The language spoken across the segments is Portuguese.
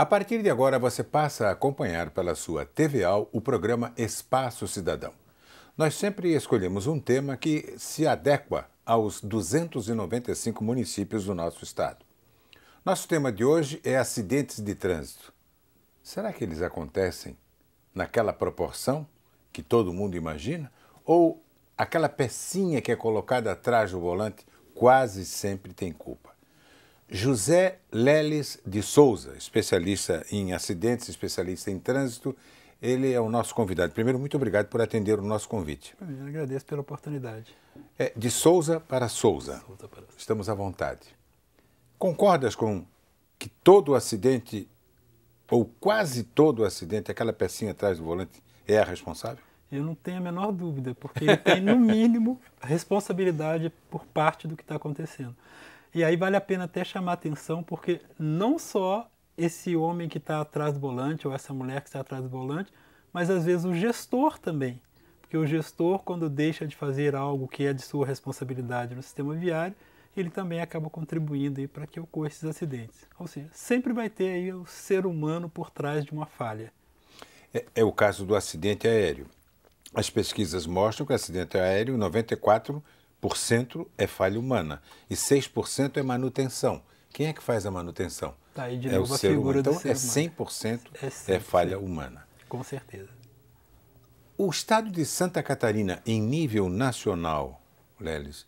A partir de agora, você passa a acompanhar pela sua TVAL o programa Espaço Cidadão. Nós sempre escolhemos um tema que se adequa aos 295 municípios do nosso estado. Nosso tema de hoje é acidentes de trânsito. Será que eles acontecem naquela proporção que todo mundo imagina? Ou aquela pecinha que é colocada atrás do volante quase sempre tem culpa? José Leles de Souza, especialista em acidentes, especialista em trânsito. Ele é o nosso convidado. Primeiro, muito obrigado por atender o nosso convite. Eu agradeço pela oportunidade. É, de Souza para Souza. Souza para... Estamos à vontade. Concordas com que todo acidente, ou quase todo acidente, aquela pecinha atrás do volante é a responsável? Eu não tenho a menor dúvida, porque ele tem, no mínimo, responsabilidade por parte do que está acontecendo. E aí vale a pena até chamar atenção, porque não só esse homem que está atrás do volante ou essa mulher que está atrás do volante, mas às vezes o gestor também. Porque o gestor, quando deixa de fazer algo que é de sua responsabilidade no sistema viário, ele também acaba contribuindo para que ocorra esses acidentes. Ou seja, sempre vai ter aí o ser humano por trás de uma falha. É, é o caso do acidente aéreo. As pesquisas mostram que o acidente aéreo, 94 5% é falha humana e 6% é manutenção. Quem é que faz a manutenção? Tá aí de é novo o a ser humano. Então, ser é, 100% é 100% é falha humana. Com certeza. O estado de Santa Catarina, em nível nacional, Lelis,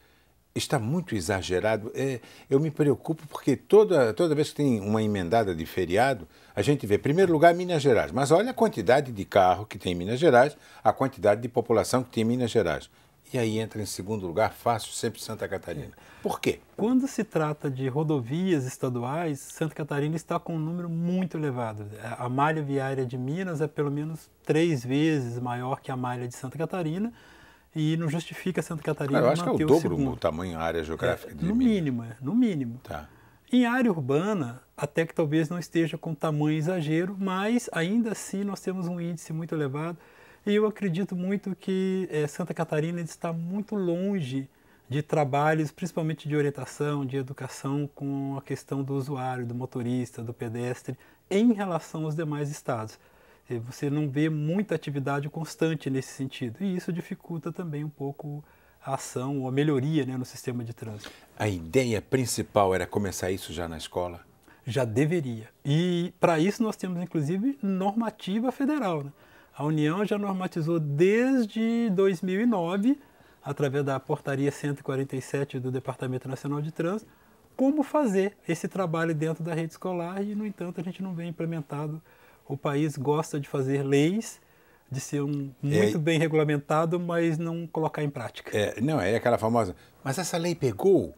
está muito exagerado. É, eu me preocupo porque toda, toda vez que tem uma emendada de feriado, a gente vê, em primeiro lugar, Minas Gerais. Mas olha a quantidade de carro que tem em Minas Gerais, a quantidade de população que tem em Minas Gerais e aí entra em segundo lugar, fácil, sempre Santa Catarina. É. Por quê? Quando se trata de rodovias estaduais, Santa Catarina está com um número muito elevado. É, a malha viária de Minas é pelo menos três vezes maior que a malha de Santa Catarina e não justifica Santa Catarina. Cara, eu acho que é o dobro o tamanho da área geográfica é, de no Minas. Mínimo, é, no mínimo. Tá. Em área urbana, até que talvez não esteja com tamanho exagero, mas ainda assim nós temos um índice muito elevado. E eu acredito muito que é, Santa Catarina está muito longe de trabalhos, principalmente de orientação, de educação com a questão do usuário, do motorista, do pedestre, em relação aos demais estados. Eh, você não vê muita atividade constante nesse sentido, e isso dificulta também um pouco a ação ou a melhoria né, no sistema de trânsito. A ideia principal era começar isso já na escola? Já deveria. E para isso nós temos inclusive normativa federal. Né? A União já normatizou desde 2009, através da Portaria 147 do Departamento Nacional de Trânsito, como fazer esse trabalho dentro da rede escolar e, no entanto, a gente não vem implementado. O país gosta de fazer leis, de ser um, é, muito é, bem regulamentado, mas não colocar em prática. É, não, é aquela famosa, mas essa lei pegou?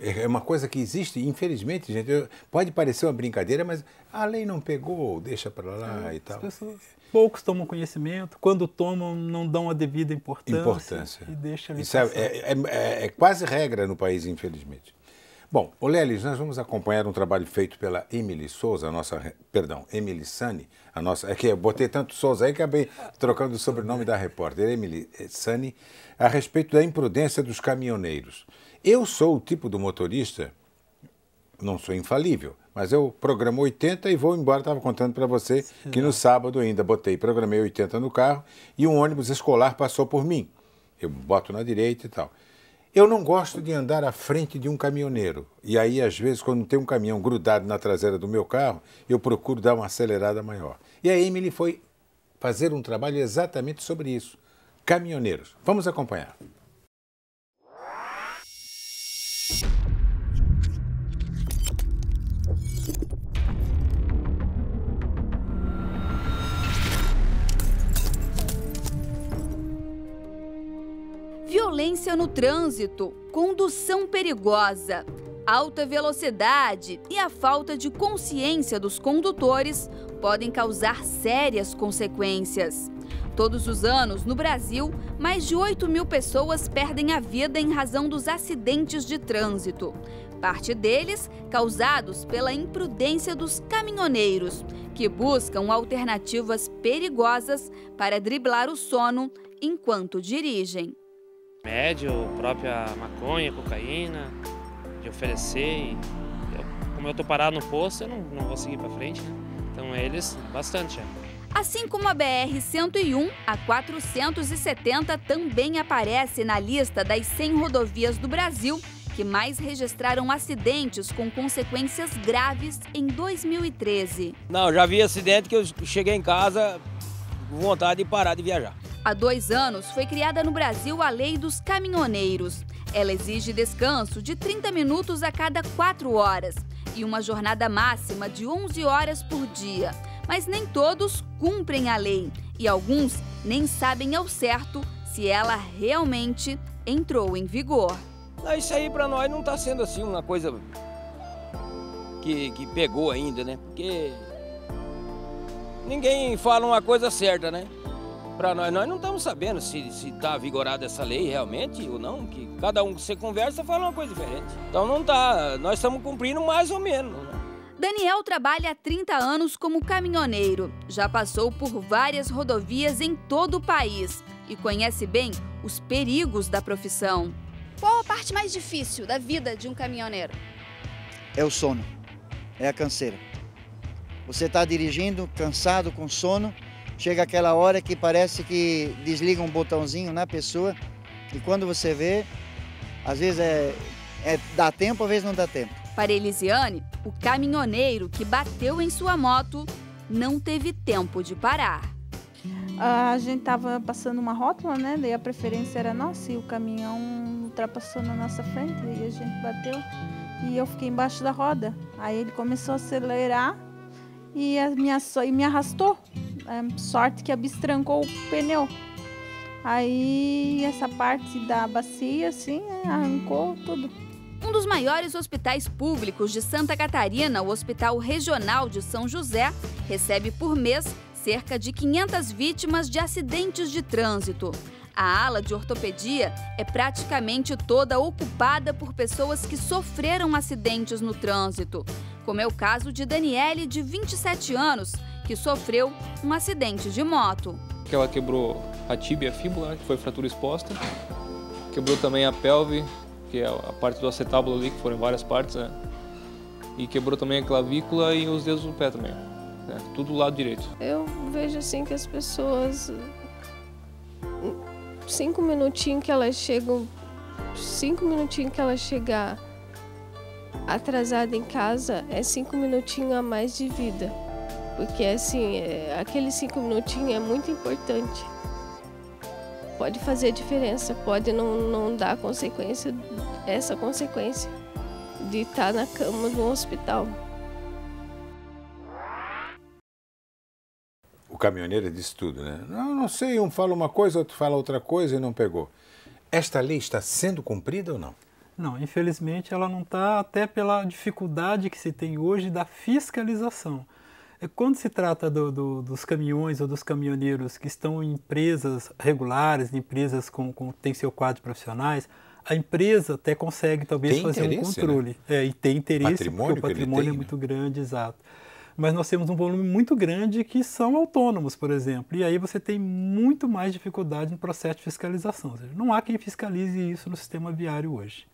É, é uma coisa que existe, infelizmente, gente. pode parecer uma brincadeira, mas a lei não pegou, deixa para lá é, e tal. Pessoas, poucos tomam conhecimento, quando tomam, não dão a devida importância. Importância. E deixa Isso é é, é, é, é, quase regra no país, infelizmente. Bom, Lelis, nós vamos acompanhar um trabalho feito pela Emily Souza, a nossa, perdão, Emily Sani, a nossa, é que eu botei tanto Souza aí que acabei trocando o sobrenome da repórter, Emily eh, Sani, a respeito da imprudência dos caminhoneiros. Eu sou o tipo do motorista, não sou infalível, mas eu programo 80 e vou embora. Estava contando para você Sim, que no sábado ainda botei, programei 80 no carro e um ônibus escolar passou por mim. Eu boto na direita e tal. Eu não gosto de andar à frente de um caminhoneiro. E aí, às vezes, quando tem um caminhão grudado na traseira do meu carro, eu procuro dar uma acelerada maior. E a Emily foi fazer um trabalho exatamente sobre isso. Caminhoneiros. Vamos acompanhar. violência no trânsito, condução perigosa, alta velocidade e a falta de consciência dos condutores podem causar sérias consequências. Todos os anos, no Brasil, mais de 8 mil pessoas perdem a vida em razão dos acidentes de trânsito. Parte deles causados pela imprudência dos caminhoneiros, que buscam alternativas perigosas para driblar o sono enquanto dirigem. Médio, própria maconha, cocaína, de oferecer. Eu, como eu tô parado no posto, eu não, não vou seguir para frente. Né? Então eles, bastante. É. Assim como a BR-101, a 470 também aparece na lista das 100 rodovias do Brasil que mais registraram acidentes com consequências graves em 2013. Não, já vi acidente que eu cheguei em casa, vontade de parar de viajar. Há dois anos foi criada no Brasil a Lei dos Caminhoneiros. Ela exige descanso de 30 minutos a cada quatro horas e uma jornada máxima de 11 horas por dia. Mas nem todos cumprem a lei e alguns nem sabem ao certo se ela realmente entrou em vigor. Ah, isso aí para nós não está sendo assim uma coisa que, que pegou ainda, né? Porque ninguém fala uma coisa certa, né? Para nós, nós não estamos sabendo se está vigorada essa lei realmente ou não, que cada um que você conversa fala uma coisa diferente. Então não tá, nós estamos cumprindo mais ou menos. Né? Daniel trabalha há 30 anos como caminhoneiro. Já passou por várias rodovias em todo o país e conhece bem os perigos da profissão. Qual a parte mais difícil da vida de um caminhoneiro? É o sono, é a canseira. Você está dirigindo, cansado, com sono, chega aquela hora que parece que desliga um botãozinho na pessoa e quando você vê, às vezes é, é dá tempo, às vezes não dá tempo. Para Elisiane, o caminhoneiro que bateu em sua moto não teve tempo de parar. A gente estava passando uma rótula, né? Daí a preferência era nossa e o caminhão ultrapassou na nossa frente e a gente bateu e eu fiquei embaixo da roda. Aí ele começou a acelerar e, a minha, e me arrastou. É, sorte que abstrancou o pneu. Aí essa parte da bacia, assim, né, arrancou tudo. Um dos maiores hospitais públicos de Santa Catarina, o Hospital Regional de São José, recebe por mês cerca de 500 vítimas de acidentes de trânsito. A ala de ortopedia é praticamente toda ocupada por pessoas que sofreram acidentes no trânsito como é o caso de Daniele, de 27 anos, que sofreu um acidente de moto. Ela quebrou a tíbia, a fíbula, que foi fratura exposta, quebrou também a pelve, que é a parte do acetábulo ali, que foram várias partes, né? E quebrou também a clavícula e os dedos do pé também, né? Tudo do lado direito. Eu vejo assim que as pessoas, hum, cinco minutinhos que elas chegam, cinco minutinhos que elas chegar atrasada em casa é cinco minutinhos a mais de vida. Porque assim, é, aqueles cinco minutinhos é muito importante. Pode fazer diferença, pode não, não dar consequência, essa consequência de estar tá na cama do hospital. O caminhoneiro disse tudo, né? Não, não sei, um fala uma coisa, outro fala outra coisa e não pegou. Esta lei está sendo cumprida ou não? Não, infelizmente ela não está, até pela dificuldade que se tem hoje da fiscalização. É, quando se trata do, do, dos caminhões ou dos caminhoneiros que estão em empresas regulares, em empresas com, com tem seu quadro de profissionais, a empresa até consegue talvez fazer um né? controle. Né? É, e tem interesse, patrimônio porque o patrimônio é tem, é muito né? grande, exato mas nós temos um volume muito grande que são autônomos, por exemplo, e aí você tem muito mais dificuldade no processo de fiscalização. Seja, não há quem fiscalize isso no sistema viário hoje.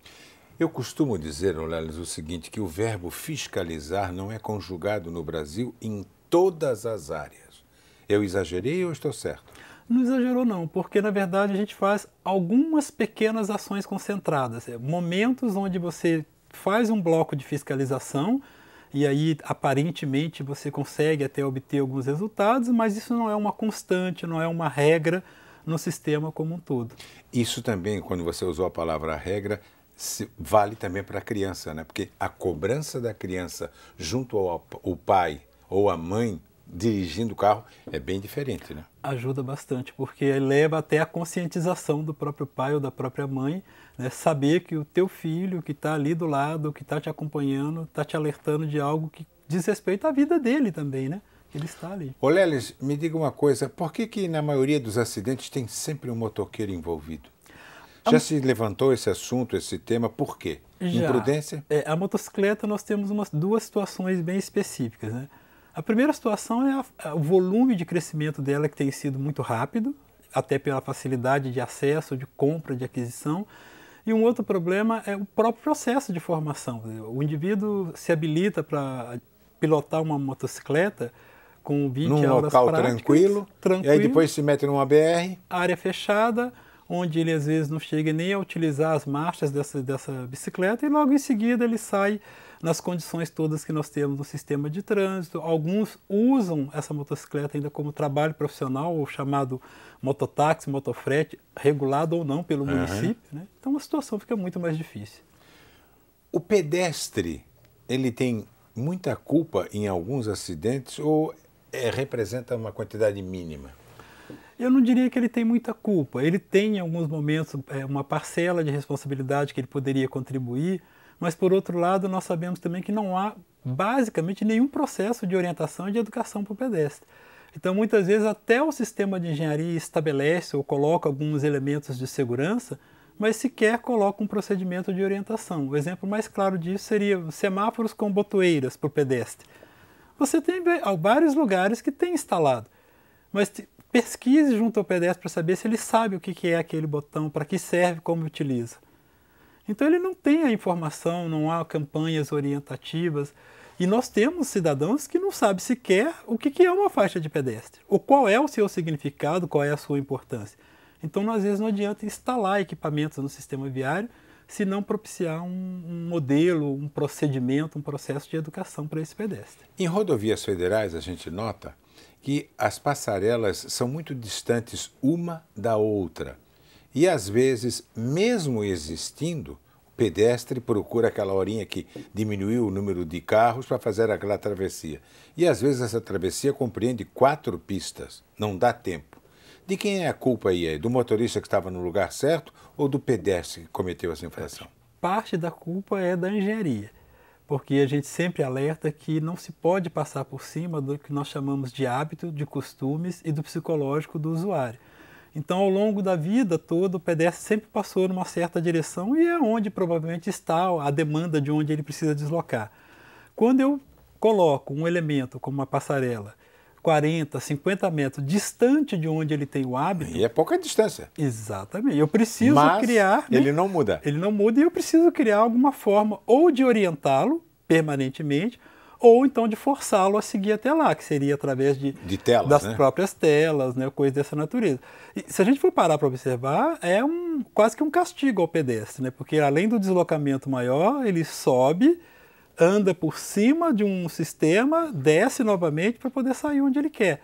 Eu costumo dizer, Olelis, o seguinte, que o verbo fiscalizar não é conjugado no Brasil em todas as áreas. Eu exagerei ou estou certo? Não exagerou não, porque na verdade a gente faz algumas pequenas ações concentradas, é, momentos onde você faz um bloco de fiscalização e aí aparentemente você consegue até obter alguns resultados, mas isso não é uma constante, não é uma regra no sistema como um todo. Isso também, quando você usou a palavra regra, vale também para a criança, né? Porque a cobrança da criança junto ao, ao pai ou à mãe dirigindo o carro é bem diferente, né? Ajuda bastante, porque leva até a conscientização do próprio pai ou da própria mãe, né? saber que o teu filho que está ali do lado, que está te acompanhando, está te alertando de algo que diz respeito à vida dele também, né? Ele está ali. Ô Leles, me diga uma coisa, por que que na maioria dos acidentes tem sempre um motoqueiro envolvido? Já se levantou esse assunto, esse tema, por quê? Já. Imprudência? É, a motocicleta nós temos umas duas situações bem específicas, né? A primeira situação é, a, a, é o volume de crescimento dela que tem sido muito rápido, até pela facilidade de acesso, de compra, de aquisição. E um outro problema é o próprio processo de formação. O indivíduo se habilita para pilotar uma motocicleta com 20 Num aulas local práticas, tranquilo, tranquilo, e aí depois se mete numa BR. Área fechada, onde ele às vezes não chega nem a utilizar as marchas dessa, dessa bicicleta e logo em seguida ele sai nas condições todas que nós temos no sistema de trânsito. Alguns usam essa motocicleta ainda como trabalho profissional, ou chamado mototáxi, motofrete, regulado ou não pelo uhum. município. Né? Então a situação fica muito mais difícil. O pedestre, ele tem muita culpa em alguns acidentes ou é, representa uma quantidade mínima? Eu não diria que ele tem muita culpa. Ele tem, em alguns momentos, é, uma parcela de responsabilidade que ele poderia contribuir, mas por outro lado nós sabemos também que não há basicamente nenhum processo de orientação e de educação para o pedestre. Então muitas vezes até o sistema de engenharia estabelece ou coloca alguns elementos de segurança, mas sequer coloca um procedimento de orientação. O exemplo mais claro disso seria semáforos com botoeiras para o pedestre. Você tem vários lugares que tem instalado, mas pesquise junto ao pedestre para saber se ele sabe o que é aquele botão, para que serve, como utiliza. Então ele não tem a informação, não há campanhas orientativas. E nós temos cidadãos que não sabem sequer o que é uma faixa de pedestre, ou qual é o seu significado, qual é a sua importância. Então, às vezes, não adianta instalar equipamentos no sistema viário se não propiciar um, um, modelo, um procedimento, um processo de educação para esse pedestre. Em rodovias federais, a gente nota que as passarelas são muito distantes uma da outra. E às vezes, mesmo existindo, o pedestre procura aquela horinha que diminuiu o número de carros para fazer aquela travessia. E às vezes essa travessia compreende quatro pistas, não dá tempo. De quem é a culpa aí? É do motorista que estava no lugar certo ou do pedestre que cometeu essa infração? Parte da culpa é da engenharia, porque a gente sempre alerta que não se pode passar por cima do que nós chamamos de hábito, de costumes e do psicológico do usuário. Então, ao longo da vida toda, o pedestre sempre passou numa certa direção e é onde provavelmente está a demanda de onde ele precisa deslocar. Quando eu coloco um elemento como uma passarela 40, 50 metros distante de onde ele tem o hábito. E é pouca distância. Exatamente. Eu preciso Mas criar. Né? Ele né? não muda. Ele não muda e eu preciso criar alguma forma ou de orientá-lo permanentemente ou então de forçá-lo a seguir até lá, que seria através de, de telas, das né? próprias telas, né, coisas dessa natureza. E se a gente for parar para observar, é um, quase que um castigo ao pedestre, né, porque além do deslocamento maior, ele sobe, anda por cima de um sistema, desce novamente para poder sair onde ele quer.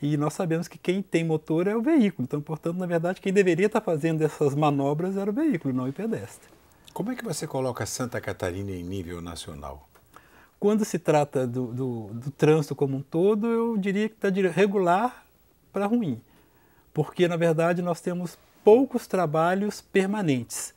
E nós sabemos que quem tem motor é o veículo, então, portanto, na verdade, quem deveria estar tá fazendo essas manobras era o veículo, não o pedestre. Como é que você coloca Santa Catarina em nível nacional? quando se trata do, do, do trânsito como um todo, eu diria que está de regular para ruim, porque na verdade nós temos poucos trabalhos permanentes.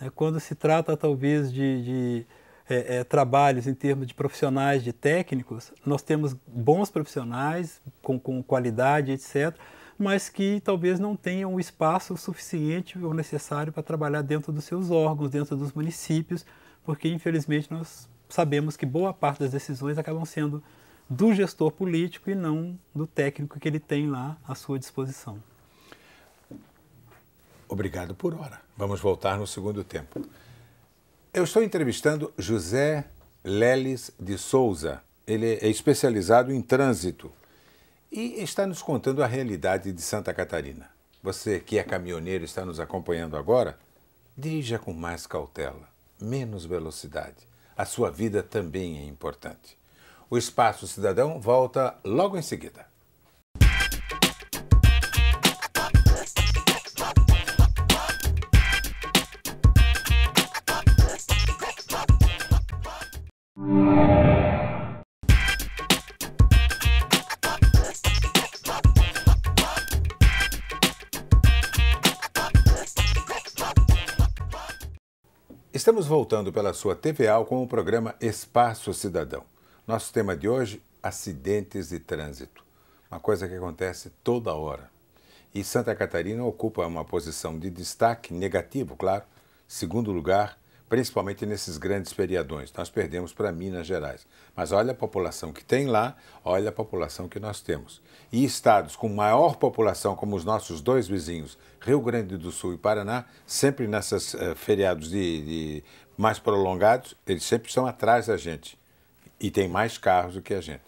Né? Quando se trata talvez de, de é, é, trabalhos em termos de profissionais, de técnicos, nós temos bons profissionais com, com qualidade, etc., mas que talvez não tenham o espaço suficiente ou necessário para trabalhar dentro dos seus órgãos, dentro dos municípios, porque infelizmente nós sabemos que boa parte das decisões acabam sendo do gestor político e não do técnico que ele tem lá à sua disposição. Obrigado por hora. Vamos voltar no segundo tempo. Eu estou entrevistando José Leles de Souza. Ele é especializado em trânsito e está nos contando a realidade de Santa Catarina. Você que é caminhoneiro está nos acompanhando agora, dirija com mais cautela, menos velocidade a sua vida também é importante. O Espaço Cidadão volta logo em seguida. Estamos voltando pela sua TVA com o programa Espaço Cidadão. Nosso tema de hoje, acidentes de trânsito. Uma coisa que acontece toda hora. E Santa Catarina ocupa uma posição de destaque negativo, claro, segundo lugar principalmente nesses grandes feriadões. Nós perdemos para Minas Gerais. Mas olha a população que tem lá, olha a população que nós temos. E estados com maior população, como os nossos dois vizinhos, Rio Grande do Sul e Paraná, sempre nesses uh, eh, feriados de, de mais prolongados, eles sempre são atrás da gente. E tem mais carros do que a gente.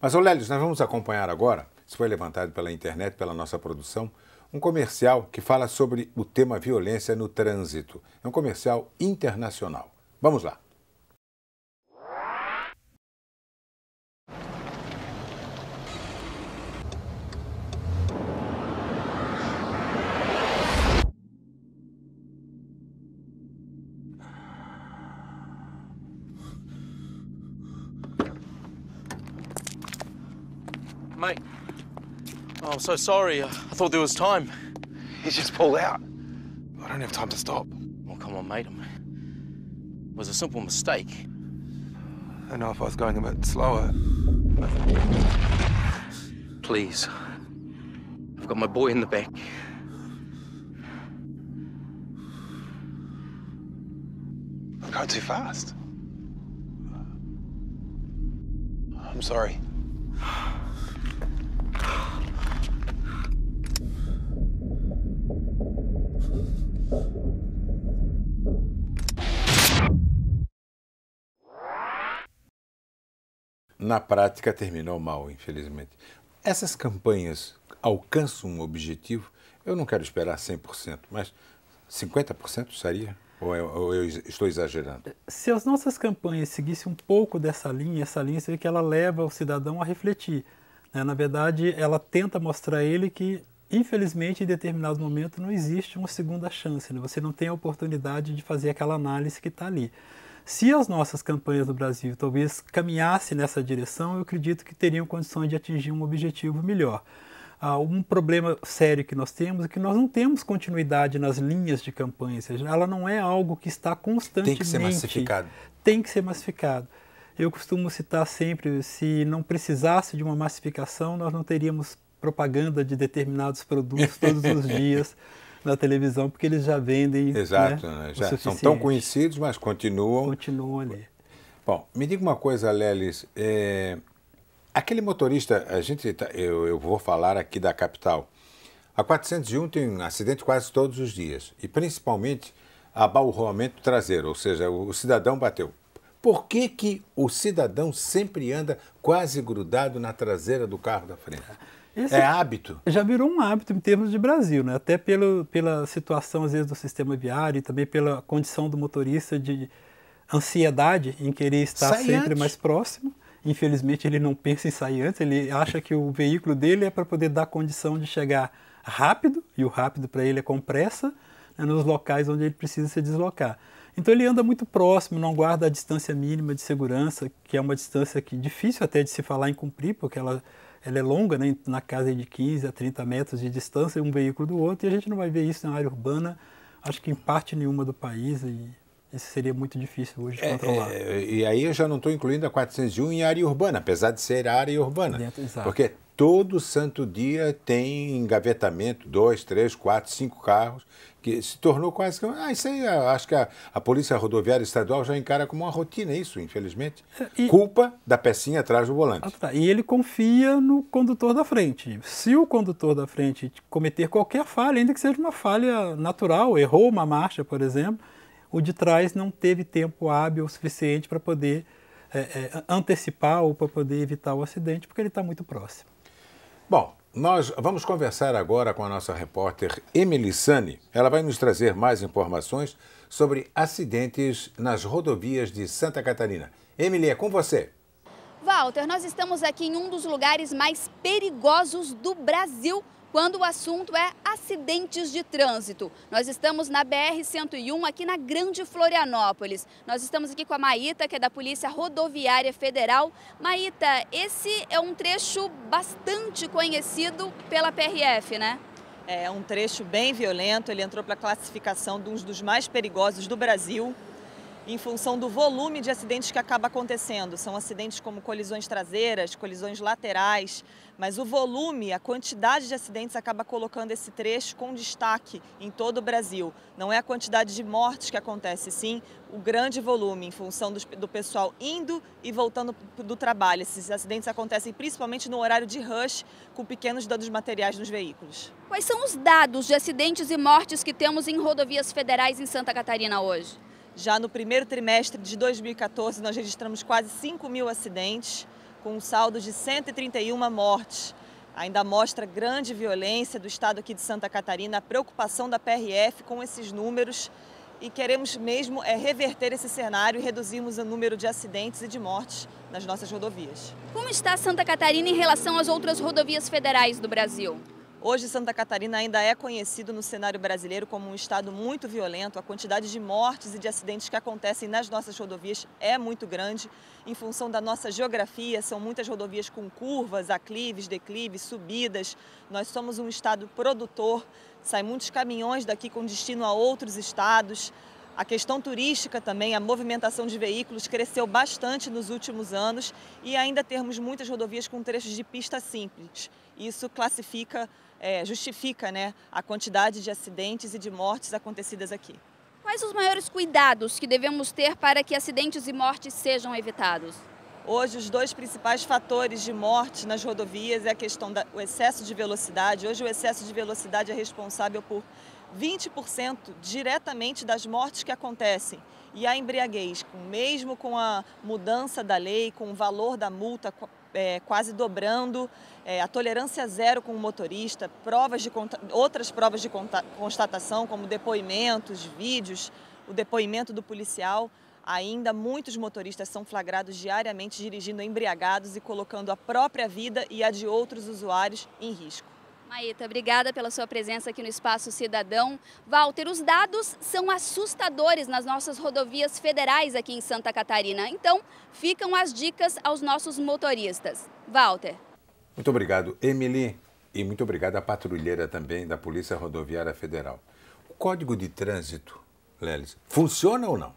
Mas, Olélio, nós vamos acompanhar agora, isso foi levantado pela internet, pela nossa produção, um comercial que fala sobre o tema violência no trânsito. É um comercial internacional. Vamos lá. Mãe, Oh, I'm so sorry. I thought there was time. He just pulled out. I don't have time to stop. Well, oh, come on, mate. It was a simple mistake. I know if I was going a bit slower. But... Please. I've got my boy in the back. I'm going too fast. I'm sorry. na prática terminou mal, infelizmente. Essas campanhas alcançam um objetivo? Eu não quero esperar 100%, mas 50% seria? Ou eu, é, ou eu, estou exagerando? Se as nossas campanhas seguissem um pouco dessa linha, essa linha seria que ela leva o cidadão a refletir. Né? Na verdade, ela tenta mostrar a ele que, infelizmente, em determinado momento não existe uma segunda chance. Né? Você não tem a oportunidade de fazer aquela análise que está ali. Se as nossas campanhas no Brasil talvez caminhassem nessa direção, eu acredito que teriam condições de atingir um objetivo melhor. Ah, um problema sério que nós temos é que nós não temos continuidade nas linhas de campanha, ou seja, ela não é algo que está constantemente. Tem que ser massificado. Tem que ser massificado. Eu costumo citar sempre: se não precisasse de uma massificação, nós não teríamos propaganda de determinados produtos todos os dias na televisão porque eles já vendem. Né, Exato, né, já são tão conhecidos, mas continuam. Continuam ali. Bom, me diga uma coisa, Lelis. É... Aquele motorista, a gente, tá, eu, eu vou falar aqui da capital. A 401 tem um acidente quase todos os dias, e principalmente abalroamento traseiro, ou seja, o, o cidadão bateu. Por que, que o cidadão sempre anda quase grudado na traseira do carro da frente? Esse é hábito? Já virou um hábito em termos de Brasil, né? até pelo, pela situação, às vezes, do sistema viário e também pela condição do motorista de ansiedade em querer estar Sai sempre antes. mais próximo. Infelizmente, ele não pensa em sair antes, ele acha que o veículo dele é para poder dar condição de chegar rápido, e o rápido para ele é com pressa, né, nos locais onde ele precisa se deslocar. Então ele anda muito próximo, não guarda a distância mínima de segurança, que é uma distância que é difícil até de se falar em cumprir, porque ela ela é longa, né, na casa de 15 a 30 metros de distância um veículo do outro, e a gente não vai ver isso na área urbana, acho que em parte nenhuma do país, e isso seria muito difícil hoje de é, controlar. É, e aí eu já não estou incluindo a 401 em área urbana, apesar de ser área urbana. Dentro, Porque todo santo dia tem engavetamento, dois, três, quatro, cinco carros, que se tornou quase que. Ah, isso aí, ah, acho que a, a Polícia Rodoviária Estadual já encara como uma rotina isso, infelizmente. É, e, Culpa da pecinha atrás do volante. Ah, tá. E ele confia no condutor da frente. Se o condutor da frente cometer qualquer falha, ainda que seja uma falha natural, errou uma marcha, por exemplo, o de trás não teve tempo hábil o suficiente para poder. É, é, antecipar ou para poder evitar o acidente, porque ele está muito próximo. Bom, nós vamos conversar agora com a nossa repórter Emily Sani. Ela vai nos trazer mais informações sobre acidentes nas rodovias de Santa Catarina. Emily, é com você. Walter, nós estamos aqui em um dos lugares mais perigosos do Brasil quando o assunto é acidentes de trânsito. Nós estamos na BR-101, aqui na Grande Florianópolis. Nós estamos aqui com a Maíta, que é da Polícia Rodoviária Federal. Maíta, esse é um trecho bastante conhecido pela PRF, né? É um trecho bem violento, ele entrou para a classificação de um dos mais perigosos do Brasil em função do volume de acidentes que acaba acontecendo. São acidentes como colisões traseiras, colisões laterais, mas o volume, a quantidade de acidentes acaba colocando esse trecho com destaque em todo o Brasil. Não é a quantidade de mortes que acontece, sim o grande volume em função do, do pessoal indo e voltando do trabalho. Esses acidentes acontecem principalmente no horário de rush, com pequenos danos materiais nos veículos. Quais são os dados de acidentes e mortes que temos em rodovias federais em Santa Catarina hoje? Já no primeiro trimestre de 2014, nós registramos quase 5 mil acidentes, com um saldo de 131 mortes. Ainda mostra grande violência do estado aqui de Santa Catarina, a preocupação da PRF com esses números e queremos mesmo é, reverter esse cenário e reduzirmos o número de acidentes e de mortes nas nossas rodovias. Como está Santa Catarina em relação às outras rodovias federais do Brasil? Hoje, Santa Catarina ainda é conhecido no cenário brasileiro como um estado muito violento. A quantidade de mortes e de acidentes que acontecem nas nossas rodovias é muito grande. Em função da nossa geografia, são muitas rodovias com curvas, aclives, declives, subidas. Nós somos um estado produtor, saem muitos caminhões daqui com destino a outros estados. A questão turística também, a movimentação de veículos cresceu bastante nos últimos anos e ainda temos muitas rodovias com trechos de pista simples. Isso classifica é, justifica né, a quantidade de acidentes e de mortes acontecidas aqui. Quais os maiores cuidados que devemos ter para que acidentes e mortes sejam evitados? Hoje, os dois principais fatores de morte nas rodovias é a questão do excesso de velocidade. Hoje, o excesso de velocidade é responsável por 20% diretamente das mortes que acontecem. E a embriaguez, mesmo com a mudança da lei, com o valor da multa é, quase dobrando, é, a tolerância zero com o motorista, provas de outras provas de constatação, como depoimentos, vídeos, o depoimento do policial. Ainda muitos motoristas são flagrados diariamente dirigindo embriagados e colocando a própria vida e a de outros usuários em risco. Maíta, obrigada pela sua presença aqui no Espaço Cidadão. Walter, os dados são assustadores nas nossas rodovias federais aqui em Santa Catarina. Então, ficam as dicas aos nossos motoristas. Walter. Muito obrigado, Emily. E muito obrigado à patrulheira também da Polícia Rodoviária Federal. O Código de Trânsito, Lelis, funciona ou não?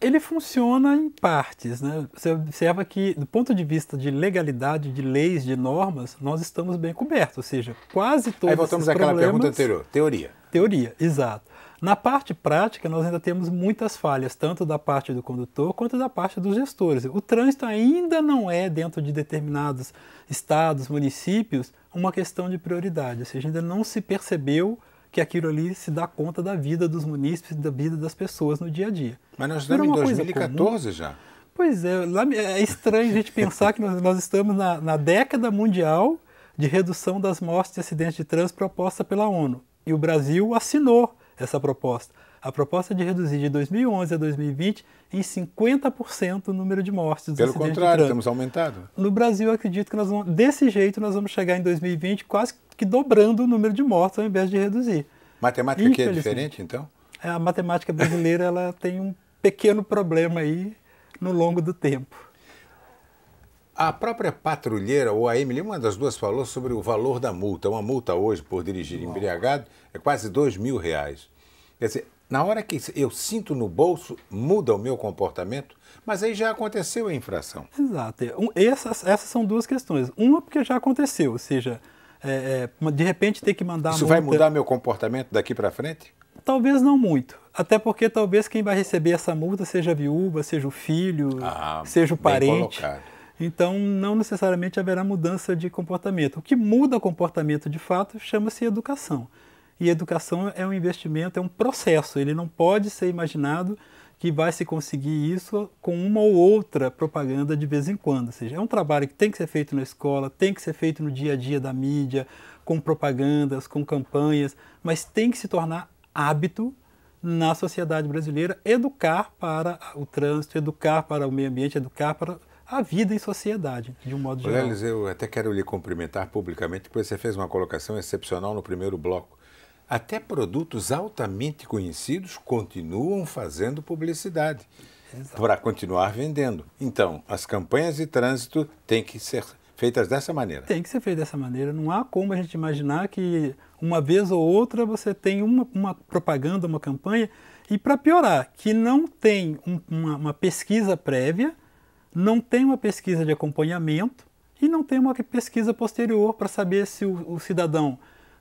ele funciona em partes. Né? Você observa que, do ponto de vista de legalidade, de leis, de normas, nós estamos bem cobertos, ou seja, quase todos Aí voltamos àquela pergunta anterior, teoria. Teoria, exato. Na parte prática, nós ainda temos muitas falhas, tanto da parte do condutor quanto da parte dos gestores. O trânsito ainda não é, dentro de determinados estados, municípios, uma questão de prioridade, ou seja, ainda não se percebeu que aquilo ali se dá conta da vida dos munícipes, da vida das pessoas no dia a dia. Mas nós estamos em 2014 já. Pois é, é estranho a gente pensar que nós, estamos na, na, década mundial de redução das mortes e acidentes de trânsito proposta pela ONU. E o Brasil assinou essa proposta a proposta é de reduzir de 2011 a 2020 em 50% o número de mortes. Dos Pelo contrário, temos aumentado. No Brasil, acredito que nós vamos, desse jeito nós vamos chegar em 2020 quase que dobrando o número de mortes ao invés de reduzir. Matemática aqui é diferente, então? É, a matemática brasileira ela tem um pequeno problema aí no longo do tempo. A própria patrulheira, ou a Emily, uma das duas falou sobre o valor da multa. Uma multa hoje por dirigir embriagado é quase dois mil reais. Quer dizer, na hora que eu sinto no bolso, muda o meu comportamento, mas aí já aconteceu a infração. Exato. É, essas, essas são duas questões. Uma, porque já aconteceu, ou seja, é, é de repente ter que mandar. Isso multa... vai mudar meu comportamento daqui para frente? Talvez não muito. Até porque talvez quem vai receber essa multa seja a viúva, seja o filho, ah, seja o parente. Então, não necessariamente haverá mudança de comportamento. O que muda o comportamento de fato chama-se educação. E educação é um investimento, é um processo, ele não pode ser imaginado que vai se conseguir isso com uma ou outra propaganda de vez em quando. Ou seja, é um trabalho que tem que ser feito na escola, tem que ser feito no dia a dia da mídia, com propagandas, com campanhas, mas tem que se tornar hábito na sociedade brasileira educar para o trânsito, educar para o meio ambiente, educar para a vida em sociedade, de um modo geral. Lelis, eu até quero lhe cumprimentar publicamente, porque você fez uma colocação excepcional no primeiro bloco até produtos altamente conhecidos continuam fazendo publicidade para continuar vendendo. Então, as campanhas de trânsito têm que ser feitas dessa maneira. Tem que ser feita dessa maneira. Não há como a gente imaginar que uma vez ou outra você tem uma, uma propaganda, uma campanha, e para piorar, que não tem um, uma, uma pesquisa prévia, não tem uma pesquisa de acompanhamento e não tem uma pesquisa posterior para saber se o, o cidadão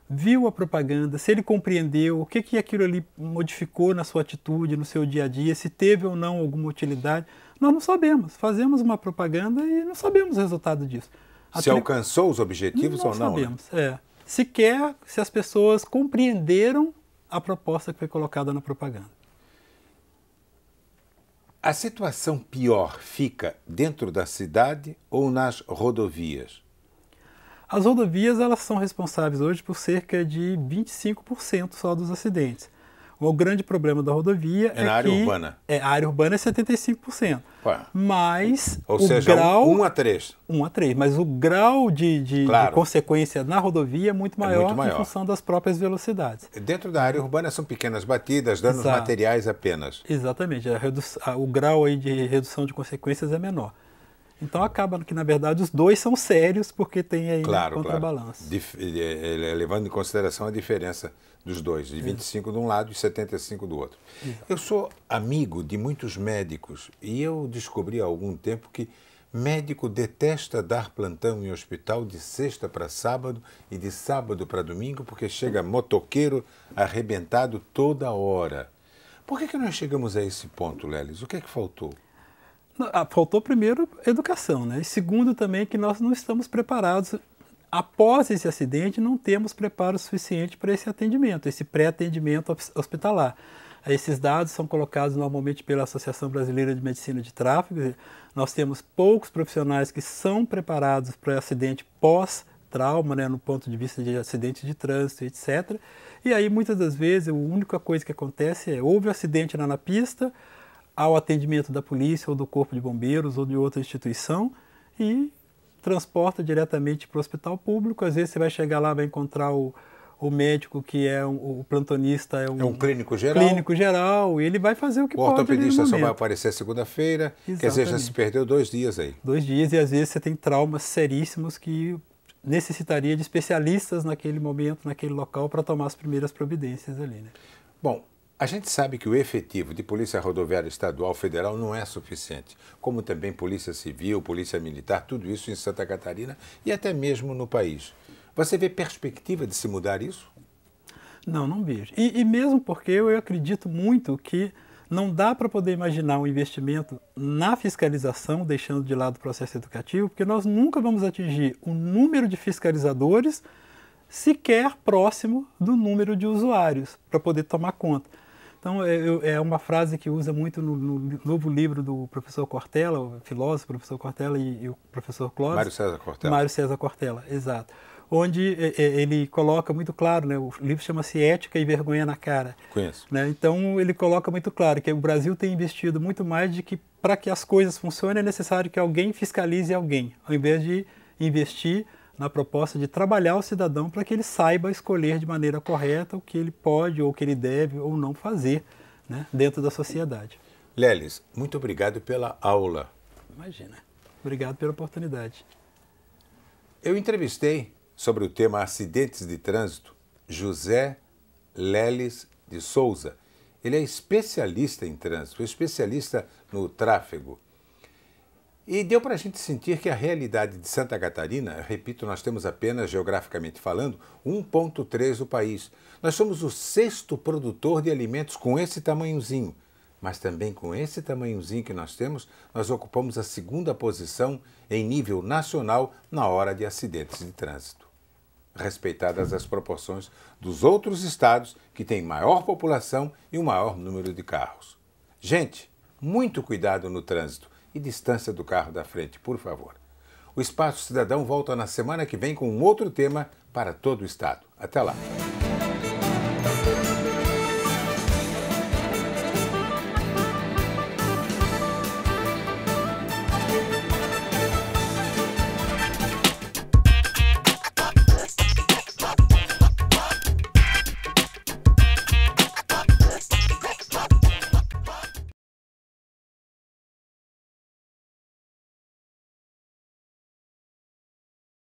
viu a propaganda, se ele compreendeu, o que, que aquilo ali modificou na sua atitude, no seu dia a dia, se teve ou não alguma utilidade. Nós não sabemos. Fazemos uma propaganda e não sabemos o resultado disso. Se tri... alcançou os objetivos não ou não? Não né? sabemos. Né? É. Sequer se as pessoas compreenderam a proposta que foi colocada na propaganda. A situação pior fica dentro da cidade ou nas rodovias? As rodovias elas são responsáveis hoje por cerca de 25% só dos acidentes. O grande problema da rodovia é, é na área que urbana. É, a área urbana é 75%. Ué. Mas Ou o seja, grau 1 um a 3. 1 um a 3, mas o grau de, de, claro. de consequência na rodovia é muito é maior, é muito maior. em função das próprias velocidades. Dentro da área urbana são pequenas batidas, danos Exato. materiais apenas. Exatamente, a redução, a, o grau aí de redução de consequências é menor. Então acaba que, na verdade, os dois são sérios porque tem aí né, claro, contrabalanço. Claro. levando em consideração a diferença dos dois, de 25 é. de um lado e 75 do outro. É. Eu sou amigo de muitos médicos e eu descobri há algum tempo que médico detesta dar plantão em hospital de sexta para sábado e de sábado para domingo porque chega motoqueiro arrebentado toda hora. Por que, que nós chegamos a esse ponto, Lelis? O que é que faltou? Ah, faltou primeiro educação, né? E segundo também que nós não estamos preparados após esse acidente, não temos preparo suficiente para esse atendimento, esse pré-atendimento hospitalar. Esses dados são colocados normalmente pela Associação Brasileira de Medicina de Tráfego. Nós temos poucos profissionais que são preparados para acidente pós trauma, né, no ponto de vista de acidente de trânsito, etc. E aí muitas das vezes a única coisa que acontece é houve um acidente lá na pista, ao atendimento da polícia ou do corpo de bombeiros ou de outra instituição e transporta diretamente para o hospital público. Às vezes você vai chegar lá, vai encontrar o, o médico que é um, o plantonista é um, é um, clínico geral. Clínico geral, e ele vai fazer o que o pode. O ortopedista só vai aparecer segunda-feira, quer dizer, já se perdeu dois dias aí. Dois dias, e às vezes você tem traumas seríssimos que necessitaria de especialistas naquele momento, naquele local, para tomar as primeiras providências ali. Né? Bom, a gente sabe que o efetivo de Polícia Rodoviária Estadual Federal não é suficiente, como também Polícia Civil, Polícia Militar, tudo isso em Santa Catarina e até mesmo no país. Você vê perspectiva de se mudar isso? Não, não vejo. E, e mesmo porque eu acredito muito que não dá para poder imaginar um investimento na fiscalização, deixando de lado o processo educativo, porque nós nunca vamos atingir o um número de fiscalizadores sequer próximo do número de usuários para poder tomar conta. Então, é, é uma frase que usa muito no, no, novo livro do professor Cortella, o filósofo professor Cortella e, e o professor Clóvis. Mário César Cortella. Mário César Cortella, exato onde é, é, ele coloca muito claro, né? o livro chama-se Ética e Vergonha na Cara. Conheço. Né? Então ele coloca muito claro que o Brasil tem investido muito mais de que para que as coisas funcionem é necessário que alguém fiscalize alguém, ao invés de investir na proposta de trabalhar o cidadão para que ele saiba escolher de maneira correta o que ele pode ou o que ele deve ou não fazer né, dentro da sociedade. Lelis, muito obrigado pela aula. Imagina. Obrigado pela oportunidade. Eu entrevistei sobre o tema acidentes de trânsito José Leles de Souza. Ele é especialista em trânsito, especialista no tráfego. E deu para a gente sentir que a realidade de Santa Catarina, repito, nós temos apenas, geograficamente falando, 1,3 do país. Nós somos o sexto produtor de alimentos com esse tamanhozinho. Mas também com esse tamanhozinho que nós temos, nós ocupamos a segunda posição em nível nacional na hora de acidentes de trânsito. Respeitadas as proporções dos outros estados que têm maior população e o um maior número de carros. Gente, muito cuidado no trânsito e distância do carro da frente, por favor. O Espaço Cidadão volta na semana que vem com um outro tema para todo o Estado. Até lá!